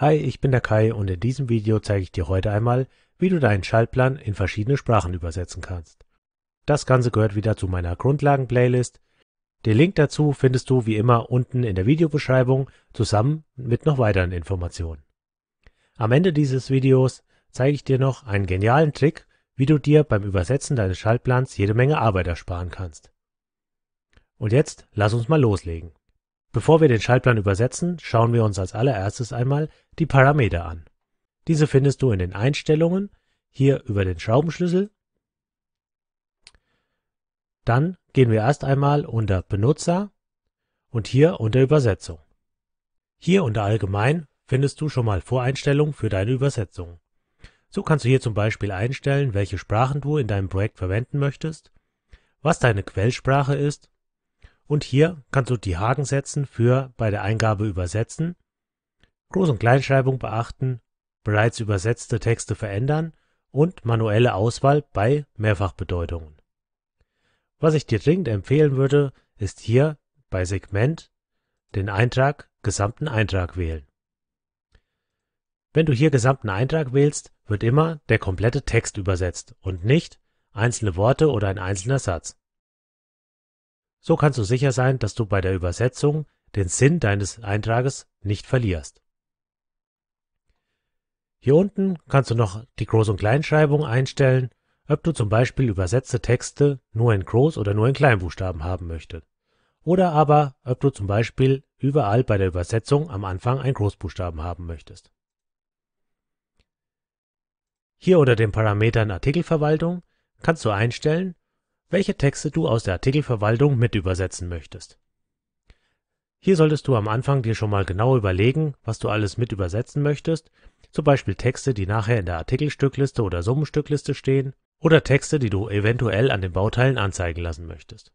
Hi, ich bin der Kai und in diesem Video zeige ich dir heute einmal, wie du deinen Schaltplan in verschiedene Sprachen übersetzen kannst. Das Ganze gehört wieder zu meiner Grundlagen-Playlist. Den Link dazu findest du wie immer unten in der Videobeschreibung zusammen mit noch weiteren Informationen. Am Ende dieses Videos zeige ich dir noch einen genialen Trick, wie du dir beim Übersetzen deines Schaltplans jede Menge Arbeit ersparen kannst. Und jetzt lass uns mal loslegen. Bevor wir den Schaltplan übersetzen, schauen wir uns als Allererstes einmal die Parameter an. Diese findest du in den Einstellungen, hier über den Schraubenschlüssel. Dann gehen wir erst einmal unter Benutzer und hier unter Übersetzung. Hier unter Allgemein findest du schon mal Voreinstellungen für deine Übersetzungen. So kannst du hier zum Beispiel einstellen, welche Sprachen du in deinem Projekt verwenden möchtest, was deine Quellsprache ist und hier kannst du die Haken setzen für bei der Eingabe übersetzen, Groß- und Kleinschreibung beachten, bereits übersetzte Texte verändern und manuelle Auswahl bei Mehrfachbedeutungen. Was ich dir dringend empfehlen würde, ist hier bei Segment den Eintrag Gesamten Eintrag wählen. Wenn du hier Gesamten Eintrag wählst, wird immer der komplette Text übersetzt und nicht einzelne Worte oder ein einzelner Satz. So kannst du sicher sein, dass du bei der Übersetzung den Sinn deines Eintrages nicht verlierst. Hier unten kannst du noch die Groß- und Kleinschreibung einstellen, ob du zum Beispiel übersetzte Texte nur in Groß- oder nur in Kleinbuchstaben haben möchtest. Oder aber, ob du zum Beispiel überall bei der Übersetzung am Anfang einen Großbuchstaben haben möchtest. Hier unter den Parametern Artikelverwaltung kannst du einstellen, welche Texte du aus der Artikelverwaltung mit übersetzen möchtest. Hier solltest du am Anfang dir schon mal genau überlegen, was du alles mit übersetzen möchtest, zum Beispiel Texte, die nachher in der Artikelstückliste oder Summenstückliste stehen, oder Texte, die du eventuell an den Bauteilen anzeigen lassen möchtest.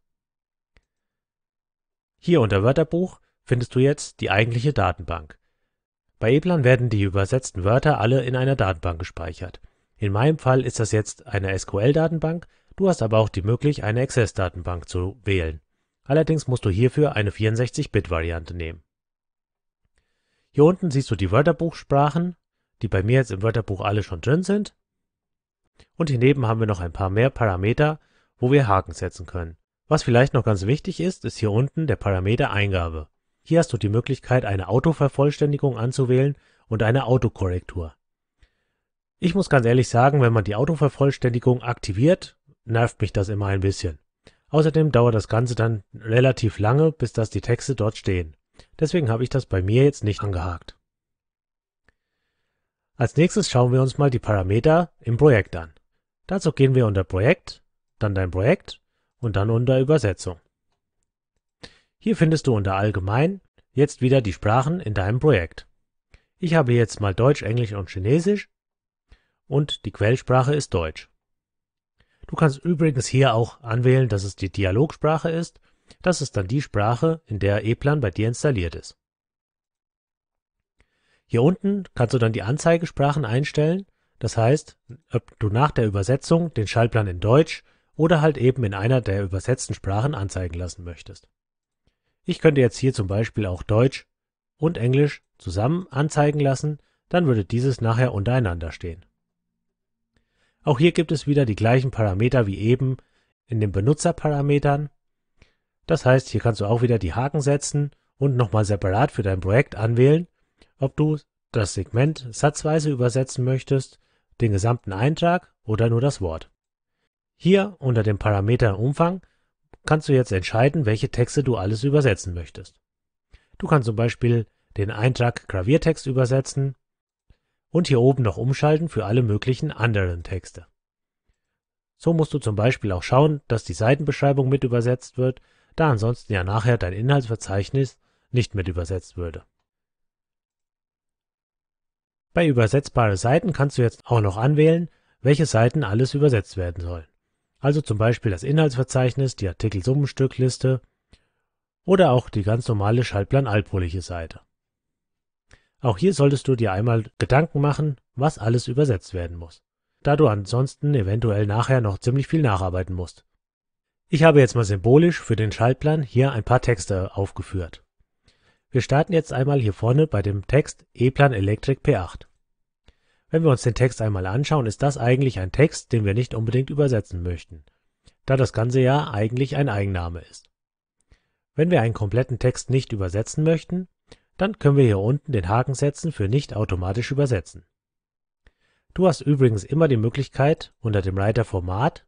Hier unter Wörterbuch findest du jetzt die eigentliche Datenbank. Bei Eplan werden die übersetzten Wörter alle in einer Datenbank gespeichert. In meinem Fall ist das jetzt eine SQL-Datenbank, Du hast aber auch die Möglichkeit, eine Access-Datenbank zu wählen. Allerdings musst du hierfür eine 64-Bit-Variante nehmen. Hier unten siehst du die Wörterbuchsprachen, die bei mir jetzt im Wörterbuch alle schon drin sind. Und hier neben haben wir noch ein paar mehr Parameter, wo wir Haken setzen können. Was vielleicht noch ganz wichtig ist, ist hier unten der Parameter Eingabe. Hier hast du die Möglichkeit, eine Autovervollständigung anzuwählen und eine Autokorrektur. Ich muss ganz ehrlich sagen, wenn man die Autovervollständigung aktiviert nervt mich das immer ein bisschen. Außerdem dauert das Ganze dann relativ lange, bis dass die Texte dort stehen. Deswegen habe ich das bei mir jetzt nicht angehakt. Als nächstes schauen wir uns mal die Parameter im Projekt an. Dazu gehen wir unter Projekt, dann dein Projekt und dann unter Übersetzung. Hier findest du unter Allgemein jetzt wieder die Sprachen in deinem Projekt. Ich habe jetzt mal Deutsch, Englisch und Chinesisch und die Quellsprache ist Deutsch. Du kannst übrigens hier auch anwählen, dass es die Dialogsprache ist. Das ist dann die Sprache, in der E-Plan bei dir installiert ist. Hier unten kannst du dann die Anzeigesprachen einstellen. Das heißt, ob du nach der Übersetzung den Schaltplan in Deutsch oder halt eben in einer der übersetzten Sprachen anzeigen lassen möchtest. Ich könnte jetzt hier zum Beispiel auch Deutsch und Englisch zusammen anzeigen lassen, dann würde dieses nachher untereinander stehen. Auch hier gibt es wieder die gleichen Parameter wie eben in den Benutzerparametern. Das heißt, hier kannst du auch wieder die Haken setzen und nochmal separat für dein Projekt anwählen, ob du das Segment satzweise übersetzen möchtest, den gesamten Eintrag oder nur das Wort. Hier unter dem Parameter Umfang kannst du jetzt entscheiden, welche Texte du alles übersetzen möchtest. Du kannst zum Beispiel den Eintrag Graviertext übersetzen und hier oben noch umschalten für alle möglichen anderen Texte. So musst du zum Beispiel auch schauen, dass die Seitenbeschreibung mit übersetzt wird, da ansonsten ja nachher dein Inhaltsverzeichnis nicht mit übersetzt würde. Bei übersetzbare Seiten kannst du jetzt auch noch anwählen, welche Seiten alles übersetzt werden sollen. Also zum Beispiel das Inhaltsverzeichnis, die Artikelsummenstückliste oder auch die ganz normale Schaltplan-Altpoliche Seite. Auch hier solltest du dir einmal Gedanken machen, was alles übersetzt werden muss, da du ansonsten eventuell nachher noch ziemlich viel nacharbeiten musst. Ich habe jetzt mal symbolisch für den Schaltplan hier ein paar Texte aufgeführt. Wir starten jetzt einmal hier vorne bei dem Text E-Plan Electric P8. Wenn wir uns den Text einmal anschauen, ist das eigentlich ein Text, den wir nicht unbedingt übersetzen möchten, da das Ganze ja eigentlich ein Eigenname ist. Wenn wir einen kompletten Text nicht übersetzen möchten, dann können wir hier unten den Haken setzen für nicht automatisch übersetzen. Du hast übrigens immer die Möglichkeit, unter dem Reiter Format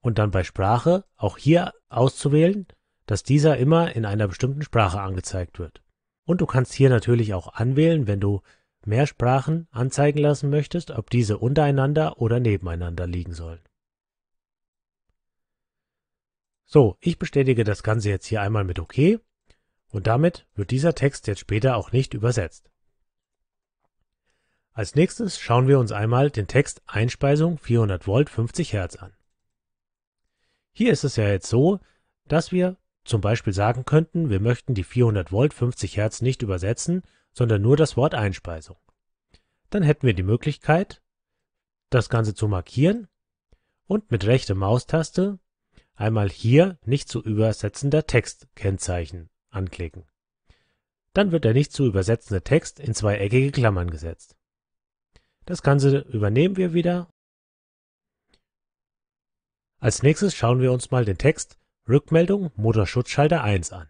und dann bei Sprache auch hier auszuwählen, dass dieser immer in einer bestimmten Sprache angezeigt wird. Und du kannst hier natürlich auch anwählen, wenn du mehr Sprachen anzeigen lassen möchtest, ob diese untereinander oder nebeneinander liegen sollen. So, ich bestätige das Ganze jetzt hier einmal mit OK und damit wird dieser Text jetzt später auch nicht übersetzt. Als nächstes schauen wir uns einmal den Text Einspeisung 400 Volt 50 Hertz an. Hier ist es ja jetzt so, dass wir zum Beispiel sagen könnten, wir möchten die 400 Volt 50 Hertz nicht übersetzen, sondern nur das Wort Einspeisung. Dann hätten wir die Möglichkeit, das Ganze zu markieren und mit rechter Maustaste einmal hier nicht zu übersetzender Text kennzeichnen anklicken. Dann wird der nicht zu übersetzende Text in zweieckige Klammern gesetzt. Das Ganze übernehmen wir wieder. Als nächstes schauen wir uns mal den Text Rückmeldung Motorschutzschalter 1 an.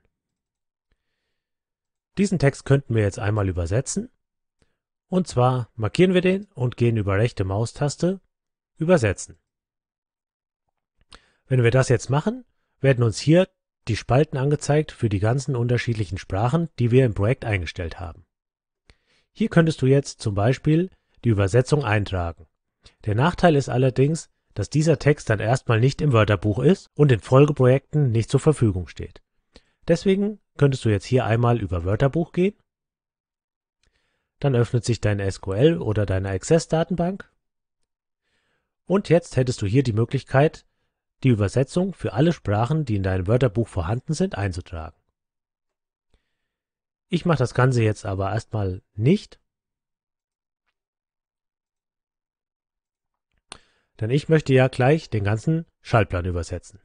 Diesen Text könnten wir jetzt einmal übersetzen. Und zwar markieren wir den und gehen über rechte Maustaste Übersetzen. Wenn wir das jetzt machen, werden uns hier die Spalten angezeigt für die ganzen unterschiedlichen Sprachen, die wir im Projekt eingestellt haben. Hier könntest du jetzt zum Beispiel die Übersetzung eintragen. Der Nachteil ist allerdings, dass dieser Text dann erstmal nicht im Wörterbuch ist und in Folgeprojekten nicht zur Verfügung steht. Deswegen könntest du jetzt hier einmal über Wörterbuch gehen. Dann öffnet sich deine SQL oder deine Access-Datenbank. Und jetzt hättest du hier die Möglichkeit, die Übersetzung für alle Sprachen, die in deinem Wörterbuch vorhanden sind, einzutragen. Ich mache das Ganze jetzt aber erstmal nicht, denn ich möchte ja gleich den ganzen Schaltplan übersetzen.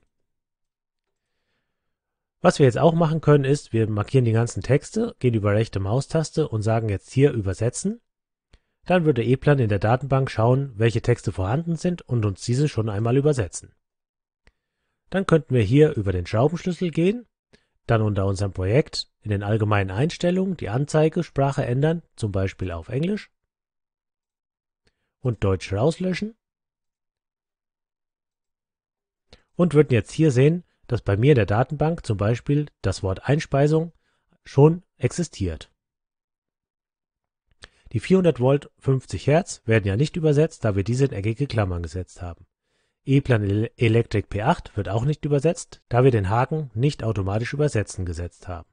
Was wir jetzt auch machen können ist, wir markieren die ganzen Texte, gehen über rechte Maustaste und sagen jetzt hier übersetzen. Dann würde E-Plan in der Datenbank schauen, welche Texte vorhanden sind und uns diese schon einmal übersetzen. Dann könnten wir hier über den Schraubenschlüssel gehen, dann unter unserem Projekt in den allgemeinen Einstellungen die Anzeigesprache ändern, zum Beispiel auf Englisch und Deutsch rauslöschen und würden jetzt hier sehen, dass bei mir in der Datenbank zum Beispiel das Wort Einspeisung schon existiert. Die 400 Volt 50 Hertz werden ja nicht übersetzt, da wir diese in eckige Klammern gesetzt haben. E-Plan Electric P8 wird auch nicht übersetzt, da wir den Haken nicht automatisch übersetzen gesetzt haben.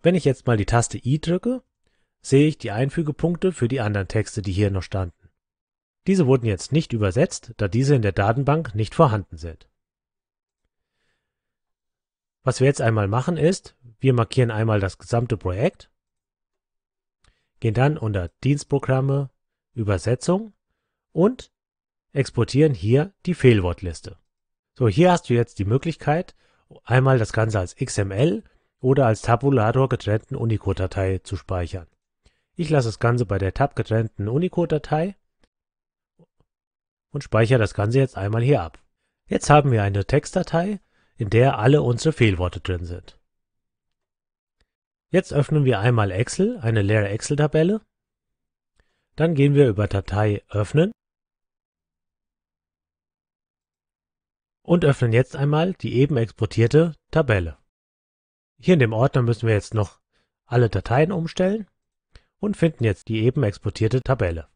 Wenn ich jetzt mal die Taste I drücke, sehe ich die Einfügepunkte für die anderen Texte, die hier noch standen. Diese wurden jetzt nicht übersetzt, da diese in der Datenbank nicht vorhanden sind. Was wir jetzt einmal machen ist, wir markieren einmal das gesamte Projekt, gehen dann unter Dienstprogramme, Übersetzung und exportieren hier die Fehlwortliste. So, hier hast du jetzt die Möglichkeit, einmal das Ganze als XML oder als Tabulator getrennten Unicode-Datei zu speichern. Ich lasse das Ganze bei der tab getrennten Unicode-Datei und speichere das Ganze jetzt einmal hier ab. Jetzt haben wir eine Textdatei, in der alle unsere Fehlworte drin sind. Jetzt öffnen wir einmal Excel, eine leere Excel-Tabelle. Dann gehen wir über Datei öffnen und öffnen jetzt einmal die eben exportierte Tabelle. Hier in dem Ordner müssen wir jetzt noch alle Dateien umstellen und finden jetzt die eben exportierte Tabelle.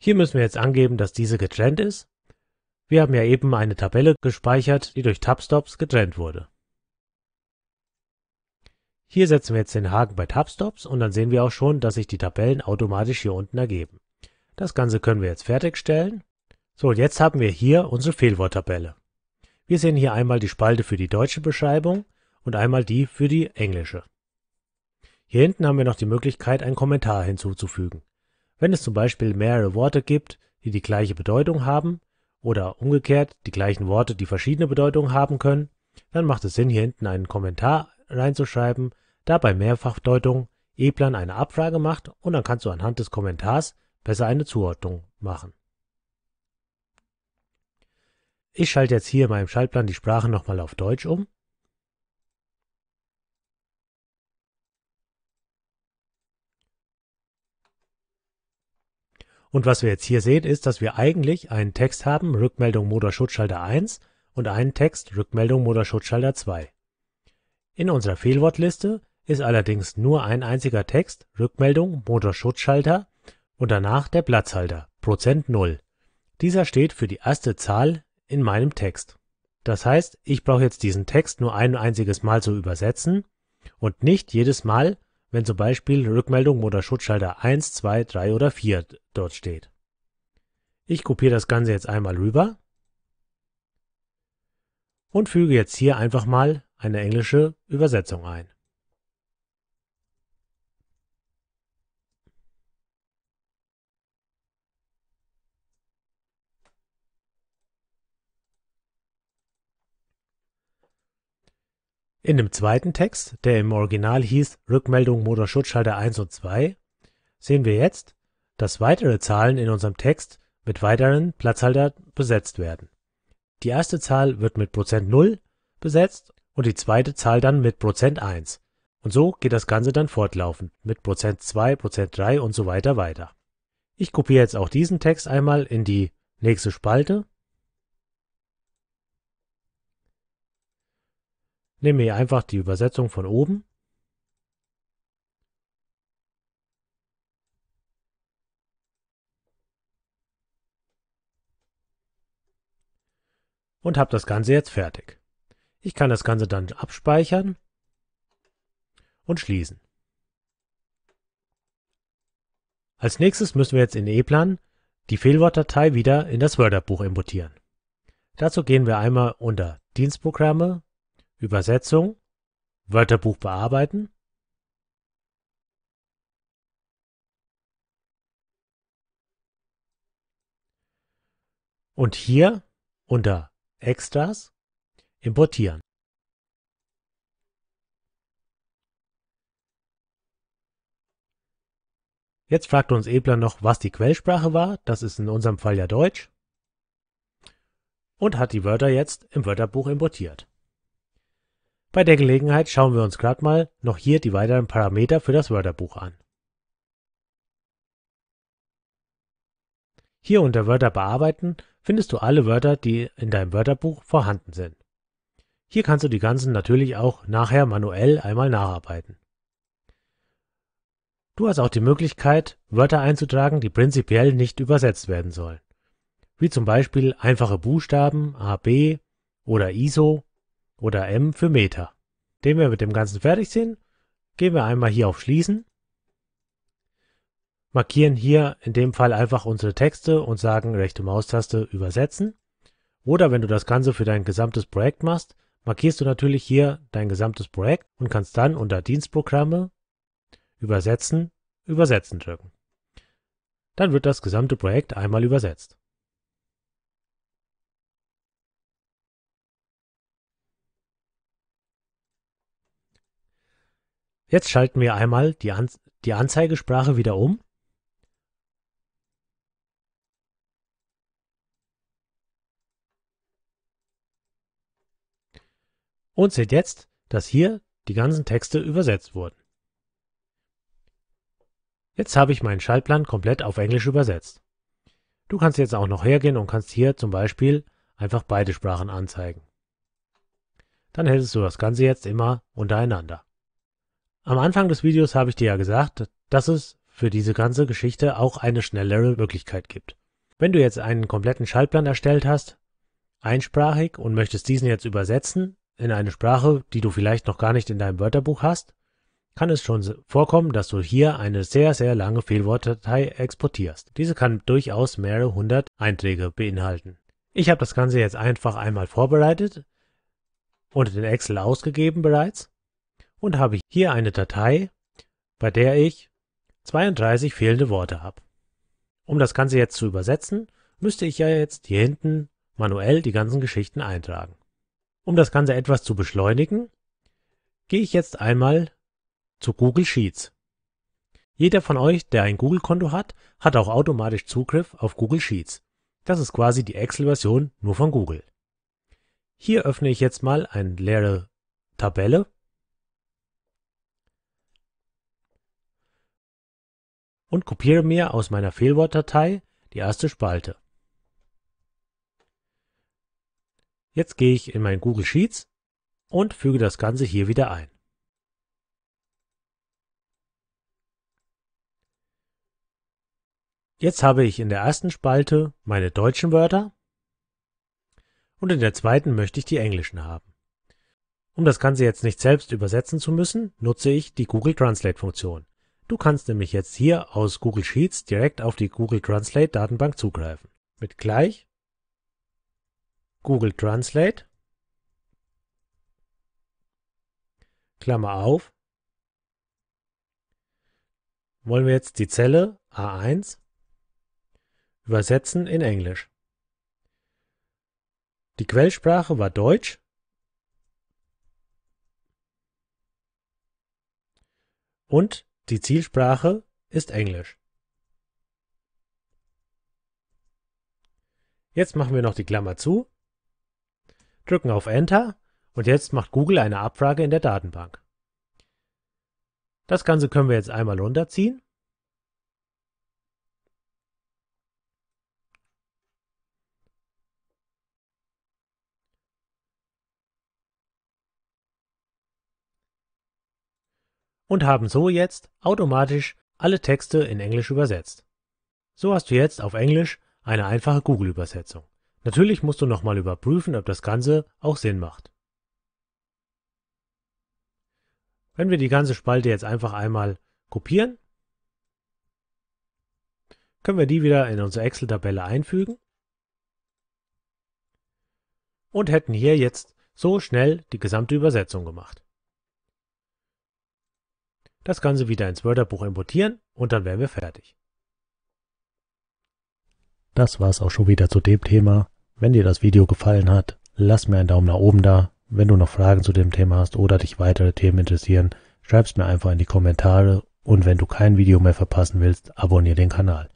Hier müssen wir jetzt angeben, dass diese getrennt ist. Wir haben ja eben eine Tabelle gespeichert, die durch Tabstops getrennt wurde. Hier setzen wir jetzt den Haken bei Tabstops und dann sehen wir auch schon, dass sich die Tabellen automatisch hier unten ergeben. Das Ganze können wir jetzt fertigstellen so, und jetzt haben wir hier unsere Fehlworttabelle. Wir sehen hier einmal die Spalte für die deutsche Beschreibung und einmal die für die englische. Hier hinten haben wir noch die Möglichkeit, einen Kommentar hinzuzufügen. Wenn es zum Beispiel mehrere Worte gibt, die die gleiche Bedeutung haben, oder umgekehrt die gleichen Worte, die verschiedene Bedeutungen haben können, dann macht es Sinn, hier hinten einen Kommentar reinzuschreiben, da bei Mehrfachdeutung E-Plan eine Abfrage macht und dann kannst du anhand des Kommentars besser eine Zuordnung machen. Ich schalte jetzt hier in meinem Schaltplan die Sprache nochmal auf Deutsch um. Und was wir jetzt hier sehen, ist, dass wir eigentlich einen Text haben, Rückmeldung Motorschutzschalter 1 und einen Text, Rückmeldung Motorschutzschalter 2. In unserer Fehlwortliste ist allerdings nur ein einziger Text, Rückmeldung Motorschutzschalter und danach der Platzhalter, Prozent 0. Dieser steht für die erste Zahl in meinem Text. Das heißt, ich brauche jetzt diesen Text nur ein einziges Mal zu übersetzen und nicht jedes Mal, wenn zum Beispiel Rückmeldung oder Schutzschalter 1, 2, 3 oder 4 dort steht. Ich kopiere das Ganze jetzt einmal rüber und füge jetzt hier einfach mal eine englische Übersetzung ein. In dem zweiten Text, der im Original hieß Rückmeldung Motorschutzschalter 1 und 2, sehen wir jetzt, dass weitere Zahlen in unserem Text mit weiteren Platzhaltern besetzt werden. Die erste Zahl wird mit Prozent %0 besetzt und die zweite Zahl dann mit Prozent %1 und so geht das Ganze dann fortlaufend mit Prozent %2, Prozent %3 und so weiter weiter. Ich kopiere jetzt auch diesen Text einmal in die nächste Spalte Nehme hier einfach die Übersetzung von oben. Und habe das Ganze jetzt fertig. Ich kann das Ganze dann abspeichern und schließen. Als nächstes müssen wir jetzt in E-Plan die Fehlwortdatei wieder in das Wörterbuch importieren. Dazu gehen wir einmal unter Dienstprogramme Übersetzung, Wörterbuch bearbeiten, und hier unter Extras importieren. Jetzt fragt uns Ebler noch, was die Quellsprache war, das ist in unserem Fall ja Deutsch, und hat die Wörter jetzt im Wörterbuch importiert. Bei der Gelegenheit schauen wir uns gerade mal noch hier die weiteren Parameter für das Wörterbuch an. Hier unter Wörter bearbeiten findest du alle Wörter, die in deinem Wörterbuch vorhanden sind. Hier kannst du die ganzen natürlich auch nachher manuell einmal nacharbeiten. Du hast auch die Möglichkeit, Wörter einzutragen, die prinzipiell nicht übersetzt werden sollen, wie zum Beispiel einfache Buchstaben AB oder ISO oder m für Meter. Indem wir mit dem Ganzen fertig sind, gehen wir einmal hier auf Schließen, markieren hier in dem Fall einfach unsere Texte und sagen rechte Maustaste übersetzen. Oder wenn du das Ganze für dein gesamtes Projekt machst, markierst du natürlich hier dein gesamtes Projekt und kannst dann unter Dienstprogramme übersetzen, übersetzen drücken. Dann wird das gesamte Projekt einmal übersetzt. Jetzt schalten wir einmal die, An die Anzeigesprache wieder um. Und seht jetzt, dass hier die ganzen Texte übersetzt wurden. Jetzt habe ich meinen Schaltplan komplett auf Englisch übersetzt. Du kannst jetzt auch noch hergehen und kannst hier zum Beispiel einfach beide Sprachen anzeigen. Dann hältst du das Ganze jetzt immer untereinander. Am Anfang des Videos habe ich dir ja gesagt, dass es für diese ganze Geschichte auch eine schnellere Möglichkeit gibt. Wenn du jetzt einen kompletten Schaltplan erstellt hast, einsprachig und möchtest diesen jetzt übersetzen in eine Sprache, die du vielleicht noch gar nicht in deinem Wörterbuch hast, kann es schon vorkommen, dass du hier eine sehr, sehr lange Fehlwortdatei exportierst. Diese kann durchaus mehrere hundert Einträge beinhalten. Ich habe das Ganze jetzt einfach einmal vorbereitet und in Excel ausgegeben bereits und habe hier eine Datei, bei der ich 32 fehlende Worte habe. Um das Ganze jetzt zu übersetzen, müsste ich ja jetzt hier hinten manuell die ganzen Geschichten eintragen. Um das Ganze etwas zu beschleunigen, gehe ich jetzt einmal zu Google Sheets. Jeder von euch, der ein Google-Konto hat, hat auch automatisch Zugriff auf Google Sheets. Das ist quasi die Excel-Version nur von Google. Hier öffne ich jetzt mal eine leere Tabelle und kopiere mir aus meiner Fehlwortdatei die erste Spalte. Jetzt gehe ich in mein Google Sheets und füge das Ganze hier wieder ein. Jetzt habe ich in der ersten Spalte meine deutschen Wörter und in der zweiten möchte ich die englischen haben. Um das Ganze jetzt nicht selbst übersetzen zu müssen, nutze ich die Google Translate Funktion. Du kannst nämlich jetzt hier aus Google Sheets direkt auf die Google Translate Datenbank zugreifen. Mit gleich Google Translate Klammer auf wollen wir jetzt die Zelle A1 übersetzen in Englisch. Die Quellsprache war Deutsch. Und die Zielsprache ist Englisch. Jetzt machen wir noch die Klammer zu, drücken auf Enter und jetzt macht Google eine Abfrage in der Datenbank. Das Ganze können wir jetzt einmal runterziehen und haben so jetzt automatisch alle Texte in Englisch übersetzt. So hast du jetzt auf Englisch eine einfache Google-Übersetzung. Natürlich musst du nochmal überprüfen, ob das Ganze auch Sinn macht. Wenn wir die ganze Spalte jetzt einfach einmal kopieren, können wir die wieder in unsere Excel-Tabelle einfügen und hätten hier jetzt so schnell die gesamte Übersetzung gemacht das Ganze wieder ins Wörterbuch importieren und dann wären wir fertig. Das war's auch schon wieder zu dem Thema. Wenn dir das Video gefallen hat, lass mir einen Daumen nach oben da. Wenn du noch Fragen zu dem Thema hast oder dich weitere Themen interessieren, schreib's mir einfach in die Kommentare und wenn du kein Video mehr verpassen willst, abonniere den Kanal.